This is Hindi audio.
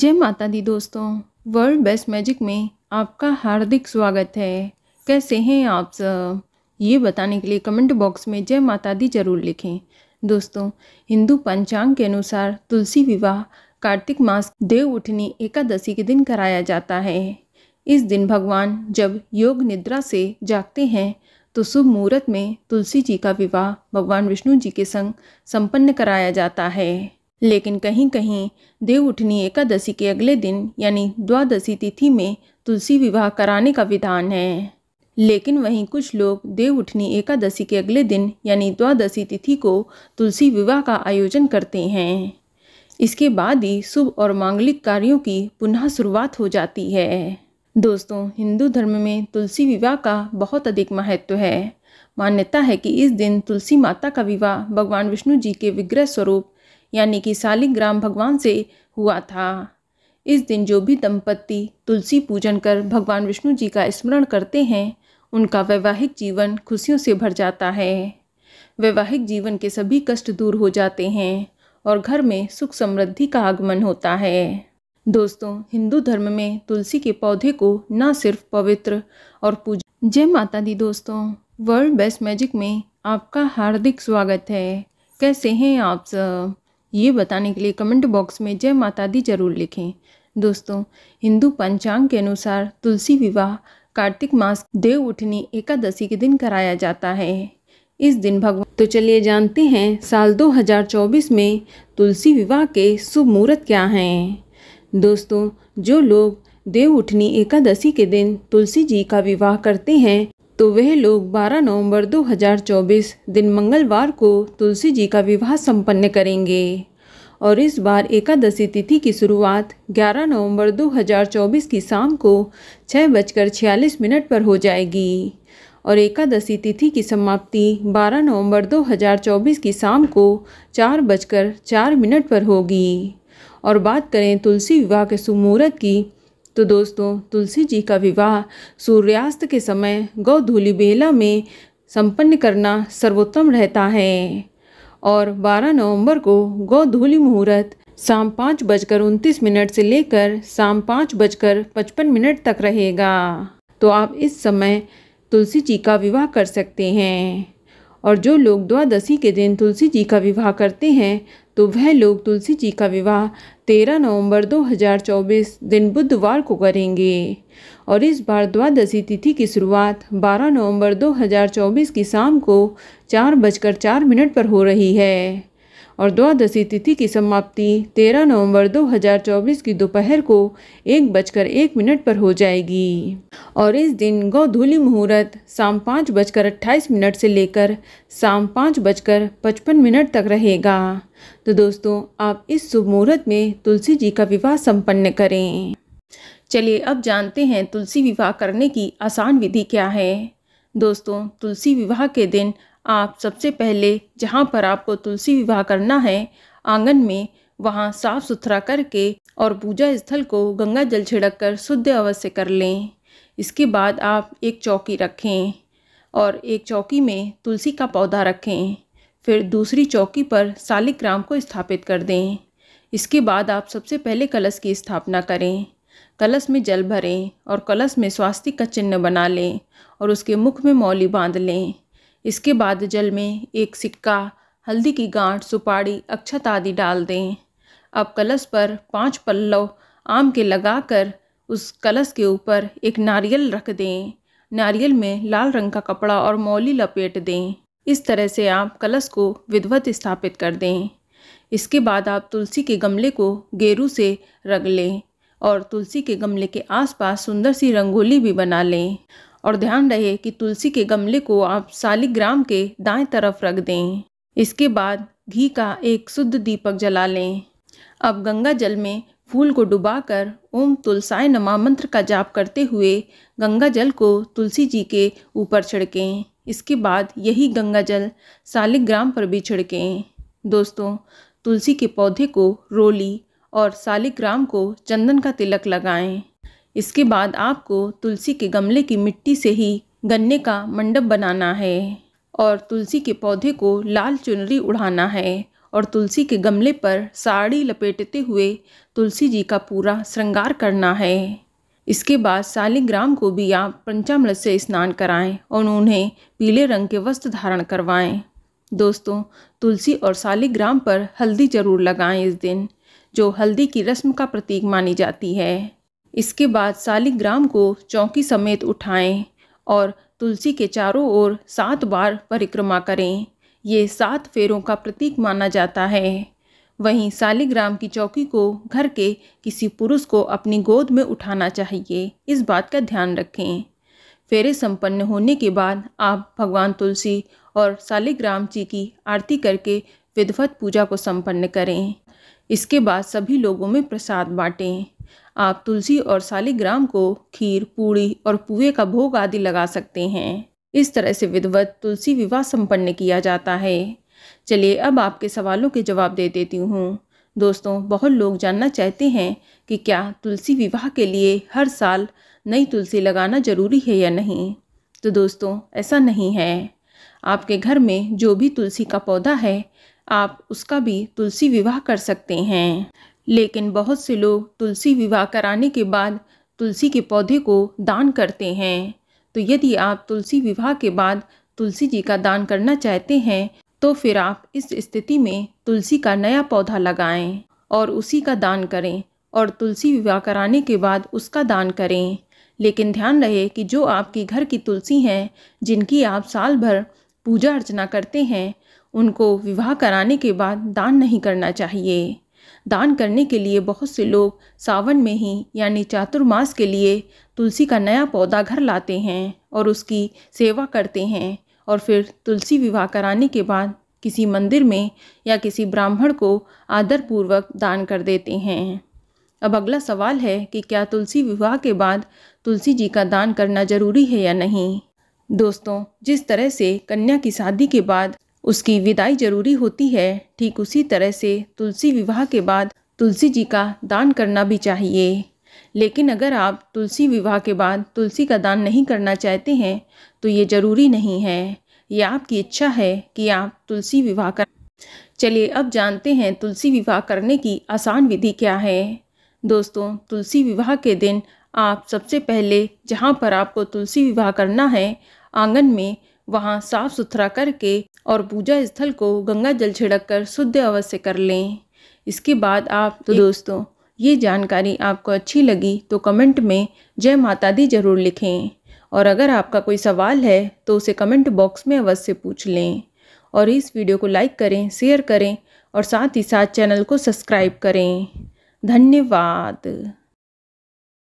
जय माता दी दोस्तों वर्ल्ड बेस्ट मैजिक में आपका हार्दिक स्वागत है कैसे हैं आप सब ये बताने के लिए कमेंट बॉक्स में जय माता दी जरूर लिखें दोस्तों हिंदू पंचांग के अनुसार तुलसी विवाह कार्तिक मास देव उठनी एकादशी के दिन कराया जाता है इस दिन भगवान जब योग निद्रा से जागते हैं तो शुभ मुहूर्त में तुलसी जी का विवाह भगवान विष्णु जी के संग संपन्न कराया जाता है लेकिन कहीं कहीं देव उठनी एकादशी के अगले दिन यानी द्वादशी तिथि में तुलसी विवाह कराने का विधान है लेकिन वहीं कुछ लोग देव उठनी एकादशी के अगले दिन यानी द्वादशी तिथि को तुलसी विवाह का आयोजन करते हैं इसके बाद ही शुभ और मांगलिक कार्यों की पुनः शुरुआत हो जाती है दोस्तों हिंदू धर्म में तुलसी विवाह का बहुत अधिक महत्व है मान्यता है कि इस दिन तुलसी माता का विवाह भगवान विष्णु जी के विग्रह स्वरूप यानी कि शालिग्राम भगवान से हुआ था इस दिन जो भी दंपत्ति तुलसी पूजन कर भगवान विष्णु जी का स्मरण करते हैं उनका वैवाहिक जीवन खुशियों से भर जाता है वैवाहिक जीवन के सभी कष्ट दूर हो जाते हैं और घर में सुख समृद्धि का आगमन होता है दोस्तों हिंदू धर्म में तुलसी के पौधे को न सिर्फ पवित्र और पूजा जय माता दी दोस्तों वर्ल्ड बेस्ट मैजिक में आपका हार्दिक स्वागत है कैसे हैं आप सब ये बताने के लिए कमेंट बॉक्स में जय माता दी जरूर लिखें दोस्तों हिंदू पंचांग के अनुसार तुलसी विवाह कार्तिक मास देव उठनी एकादशी के दिन कराया जाता है इस दिन भगवान तो चलिए जानते हैं साल 2024 में तुलसी विवाह के शुभ मुहूर्त क्या हैं दोस्तों जो लोग देव उठनी एकादशी के दिन तुलसी जी का विवाह करते हैं तो वह लोग 12 नवंबर 2024 दिन मंगलवार को तुलसी जी का विवाह संपन्न करेंगे और इस बार एकादशी तिथि की शुरुआत 11 नवंबर 2024 की शाम को छः बजकर छियालीस मिनट पर हो जाएगी और एकादशी तिथि की समाप्ति 12 नवंबर 2024 की शाम को चार बजकर चार मिनट पर होगी और बात करें तुलसी विवाह के सुमूरत की तो दोस्तों तुलसी जी का विवाह सूर्यास्त के समय गौ धूली बेला में संपन्न करना सर्वोत्तम रहता है और 12 नवंबर को गौ धूली मुहूर्त शाम पाँच बजकर उनतीस मिनट से लेकर शाम पाँच बजकर पचपन मिनट तक रहेगा तो आप इस समय तुलसी जी का विवाह कर सकते हैं और जो लोग द्वादशी के दिन तुलसी जी का विवाह करते हैं तो वह लोग तुलसी जी का विवाह 13 नवंबर 2024 दिन बुधवार को करेंगे और इस बार द्वादशी तिथि की शुरुआत 12 नवंबर 2024 की शाम को चार बजकर चार मिनट पर हो रही है और द्वादशी तिथि की समाप्ति 13 नवंबर 2024 की दोपहर को एक बजकर एक मिनट पर हो जाएगी और इस दिन गौधूली मुहूर्त शाम पाँच बजकर अट्ठाईस मिनट से लेकर शाम पाँच बजकर पचपन मिनट तक रहेगा तो दोस्तों आप इस शुभ मुहूर्त में तुलसी जी का विवाह संपन्न करें चलिए अब जानते हैं तुलसी विवाह करने की आसान विधि क्या है दोस्तों तुलसी विवाह के दिन आप सबसे पहले जहाँ पर आपको तुलसी विवाह करना है आंगन में वहाँ साफ सुथरा करके और पूजा स्थल को गंगा जल छिड़क कर शुद्ध अवश्य कर लें इसके बाद आप एक चौकी रखें और एक चौकी में तुलसी का पौधा रखें फिर दूसरी चौकी पर सालिक्राम को स्थापित कर दें इसके बाद आप सबसे पहले कलश की स्थापना करें कलश में जल भरें और कलश में स्वास्थ्य का चिन्ह बना लें और उसके मुख में मौली बांध लें इसके बाद जल में एक सिक्का हल्दी की गांठ सुपारी अक्षत आदि डाल दें अब कलश पर पांच पल्लव आम के लगाकर उस कलश के ऊपर एक नारियल रख दें नारियल में लाल रंग का कपड़ा और मौली लपेट दें इस तरह से आप कलश को विधवत स्थापित कर दें इसके बाद आप तुलसी के गमले को गेरू से रग लें और तुलसी के गमले के आसपास सुंदर सी रंगोली भी बना लें और ध्यान रहे कि तुलसी के गमले को आप सालिग्राम के दाएं तरफ रख दें इसके बाद घी का एक शुद्ध दीपक जला लें अब गंगा जल में फूल को डुबाकर ओम तुलसाय नमा मंत्र का जाप करते हुए गंगा जल को तुलसी जी के ऊपर छिड़कें इसके बाद यही गंगा जल सालिग्राम पर भी छिड़कें दोस्तों तुलसी के पौधे को रोली और सालिग्राम को चंदन का तिलक लगाएं इसके बाद आपको तुलसी के गमले की मिट्टी से ही गन्ने का मंडप बनाना है और तुलसी के पौधे को लाल चुनरी उड़ाना है और तुलसी के गमले पर साड़ी लपेटते हुए तुलसी जी का पूरा श्रृंगार करना है इसके बाद शालिग्राम को भी आप पंचामृत से स्नान कराएं और उन्हें पीले रंग के वस्त्र धारण करवाएं दोस्तों तुलसी और शालिग्राम पर हल्दी ज़रूर लगाएं इस दिन जो हल्दी की रस्म का प्रतीक मानी जाती है इसके बाद सालिग्राम को चौकी समेत उठाएं और तुलसी के चारों ओर सात बार परिक्रमा करें ये सात फेरों का प्रतीक माना जाता है वहीं सालिग्राम की चौकी को घर के किसी पुरुष को अपनी गोद में उठाना चाहिए इस बात का ध्यान रखें फेरे संपन्न होने के बाद आप भगवान तुलसी और सालिग्राम जी की आरती करके विधवत पूजा को संपन्न करें इसके बाद सभी लोगों में प्रसाद बांटें आप तुलसी और सालिग्राम को खीर पूड़ी और पुए का भोग आदि लगा सकते हैं इस तरह से विधवत तुलसी विवाह संपन्न किया जाता है चलिए अब आपके सवालों के जवाब दे देती हूँ दोस्तों बहुत लोग जानना चाहते हैं कि क्या तुलसी विवाह के लिए हर साल नई तुलसी लगाना ज़रूरी है या नहीं तो दोस्तों ऐसा नहीं है आपके घर में जो भी तुलसी का पौधा है आप उसका भी तुलसी विवाह कर सकते हैं लेकिन बहुत से लोग तुलसी विवाह कराने के बाद तुलसी के पौधे को दान करते हैं तो यदि आप तुलसी विवाह के बाद तुलसी जी का दान करना चाहते हैं तो फिर आप इस स्थिति में तुलसी का नया पौधा लगाएं और उसी का दान करें और तुलसी विवाह कराने के बाद उसका दान करें लेकिन ध्यान रहे कि जो आपके घर की तुलसी हैं जिनकी आप साल भर पूजा अर्चना करते हैं उनको विवाह कराने के बाद दान नहीं करना चाहिए दान करने के लिए बहुत से लोग सावन में ही यानी चातुर्मास के लिए तुलसी का नया पौधा घर लाते हैं और उसकी सेवा करते हैं और फिर तुलसी विवाह कराने के बाद किसी मंदिर में या किसी ब्राह्मण को आदरपूर्वक दान कर देते हैं अब अगला सवाल है कि क्या तुलसी विवाह के बाद तुलसी जी का दान करना जरूरी है या नहीं दोस्तों जिस तरह से कन्या की शादी के बाद उसकी विदाई जरूरी होती है ठीक उसी तरह से तुलसी विवाह के बाद तुलसी जी का दान करना भी चाहिए लेकिन अगर आप तुलसी विवाह के बाद तुलसी का दान नहीं करना चाहते हैं तो ये ज़रूरी नहीं है ये आपकी इच्छा है कि आप तुलसी विवाह कर चलिए अब जानते हैं तुलसी विवाह करने की आसान विधि क्या है दोस्तों तुलसी विवाह के दिन आप सबसे पहले जहाँ पर आपको तुलसी विवाह करना है आंगन में वहाँ साफ सुथरा करके और पूजा स्थल को गंगा जल छिड़क कर शुद्ध अवश्य कर लें इसके बाद आप तो दोस्तों ये जानकारी आपको अच्छी लगी तो कमेंट में जय माता दी ज़रूर लिखें और अगर आपका कोई सवाल है तो उसे कमेंट बॉक्स में अवश्य पूछ लें और इस वीडियो को लाइक करें शेयर करें और साथ ही साथ चैनल को सब्सक्राइब करें धन्यवाद